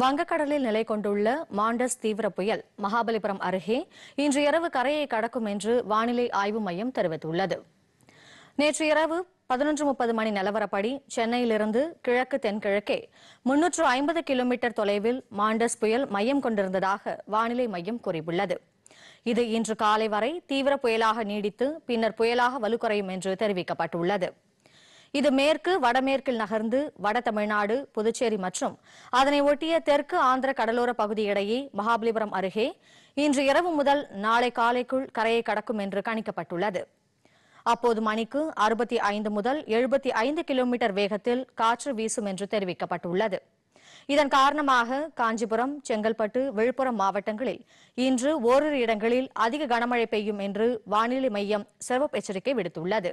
வங்கக்கடலில் நிலை கொண்டுள்ள மாண்டஸ் தீவிர புயல் மகாபலிபுரம் அருகே இன்று இரவு கரையை கடக்கும் என்று வானிலை ஆய்வு மையம் தெரிவித்துள்ளது நேற்று இரவு பதினொன்று முப்பது மணி நிலவரப்படி சென்னையிலிருந்து கிழக்கு தென்கிழக்கே முன்னூற்று ஐம்பது கிலோமீட்டர் தொலைவில் மாண்டஸ் புயல் மையம் கொண்டிருந்ததாக வானிலை மையம் கூறியுள்ளது இது இன்று காலை வரை தீவிர புயலாக நீடித்து பின்னர் புயலாக வலுக்குறையும் என்று தெரிவிக்கப்பட்டுள்ளது இது மேற்கு வடமேற்கில் நகர்ந்து வட தமிழ்நாடு புதுச்சேரி மற்றும் அதனை ஒட்டிய தெற்கு ஆந்திர கடலோர பகுதி இடையே மகாபலிபுரம் அருகே இன்று இரவு முதல் நாளை காலைக்குள் கரையை கடக்கும் என்று கணிக்கப்பட்டுள்ளது அப்போது மணிக்கு அறுபத்தி ஐந்து முதல் எழுபத்தி ஐந்து கிலோமீட்டர் வேகத்தில் காற்று வீசும் என்று தெரிவிக்கப்பட்டுள்ளது இதன் காரணமாக காஞ்சிபுரம் செங்கல்பட்டு விழுப்புரம் மாவட்டங்களில் இன்று ஓரிரு இடங்களில் அதிக கனமழை பெய்யும் என்று வானிலை மையம் சிறப்பு எச்சரிக்கை விடுத்துள்ளது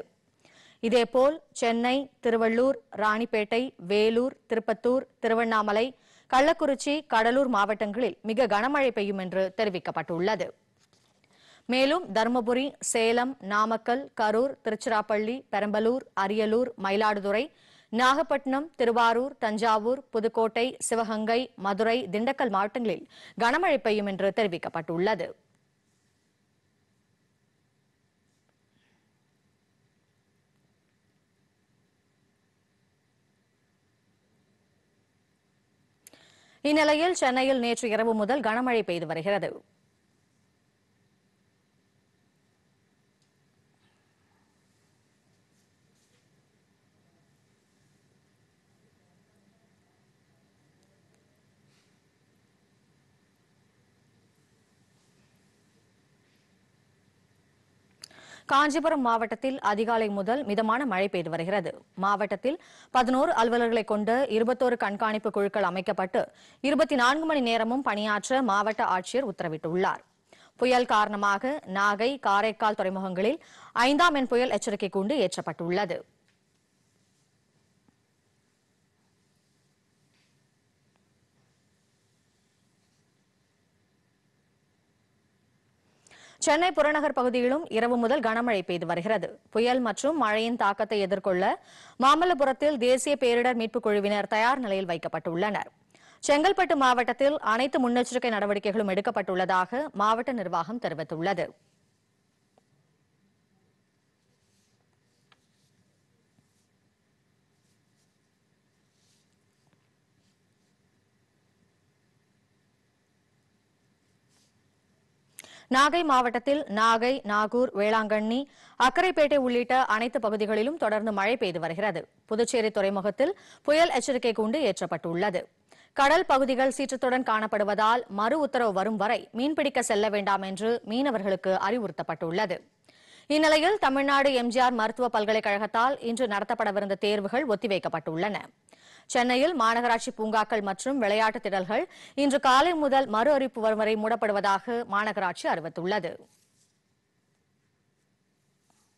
இதேபோல் சென்னை திருவள்ளூர் ராணிப்பேட்டை வேலூர் திருப்பத்தூர் திருவண்ணாமலை கள்ளக்குறிச்சி கடலூர் மாவட்டங்களில் மிக கனமழை பெய்யும் என்று தெரிவிக்கப்பட்டுள்ளது மேலும் தருமபுரி சேலம் நாமக்கல் கரூர் திருச்சிராப்பள்ளி பெரம்பலூர் அரியலூர் மயிலாடுதுறை நாகப்பட்டினம் திருவாரூர் தஞ்சாவூர் புதுக்கோட்டை சிவகங்கை மதுரை திண்டுக்கல் மாவட்டங்களில் கனமழை பெய்யும் என்று தெரிவிக்கப்பட்டுள்ளது இந்நிலையில் சென்னையில் நேற்று இரவு முதல் கனமழை பெய்து வருகிறது காஞ்சிபுரம் மாவட்டத்தில் அதிகாலை முதல் மிதமான மழை பெய்து வருகிறது மாவட்டத்தில் பதினோரு அலுவலர்களை கொண்டு இருபத்தோரு கண்காணிப்பு குழுக்கள் அமைக்கப்பட்டு இருபத்தி நான்கு மணி நேரமும் பணியாற்ற மாவட்ட ஆட்சியர் உத்தரவிட்டுள்ளார் புயல் காரணமாக நாகை காரைக்கால் துறைமுகங்களில் ஐந்தாம் எண் புயல் எச்சரிக்கை கூண்டு ஏற்றப்பட்டுள்ளது சென்னை புறநகர் பகுதியிலும் இரவு முதல் கனமழை பெய்து வருகிறது புயல் மற்றும் மழையின் தாக்கத்தை எதிர்கொள்ள மாமல்லபுரத்தில் தேசிய பேரிடர் மீட்புக் குழுவினர் தயார் நிலையில் வைக்கப்பட்டுள்ளனர் செங்கல்பட்டு மாவட்டத்தில் அனைத்து முன்னெச்சரிக்கை நடவடிக்கைகளும் எடுக்கப்பட்டுள்ளதாக மாவட்ட நிர்வாகம் தெரிவித்துள்ளது நாகை மாவட்டத்தில் நாகை நாகூர் வேளாங்கண்ணி அக்கரைப்பேட்டை உள்ளிட்ட அனைத்து பகுதிகளிலும் தொடர்ந்து மழை பெய்து வருகிறது புதுச்சேரி துறைமுகத்தில் புயல் எச்சரிக்கை கூண்டு ஏற்றப்பட்டுள்ளது கடல் பகுதிகள் சீற்றத்துடன் காணப்படுவதால் மறு உத்தரவு வரும் வரை மீன்பிடிக்க செல்ல வேண்டாம் என்று மீனவர்களுக்கு அறிவுறுத்தப்பட்டுள்ளது இந்நிலையில் தமிழ்நாடு எம்ஜிஆர் மருத்துவ பல்கலைக்கழகத்தால் இன்று நடத்தப்படவிருந்த தேர்வுகள் ஒத்திவைக்கப்பட்டுள்ளன சென்னையில் மாநகராட்சி பூங்காக்கள் மற்றும் விளையாட்டு திடல்கள் இன்று காலை முதல் மறு அறிவிப்பு வரும் வரை மூடப்படுவதாக மாநகராட்சி அறிவித்துள்ளது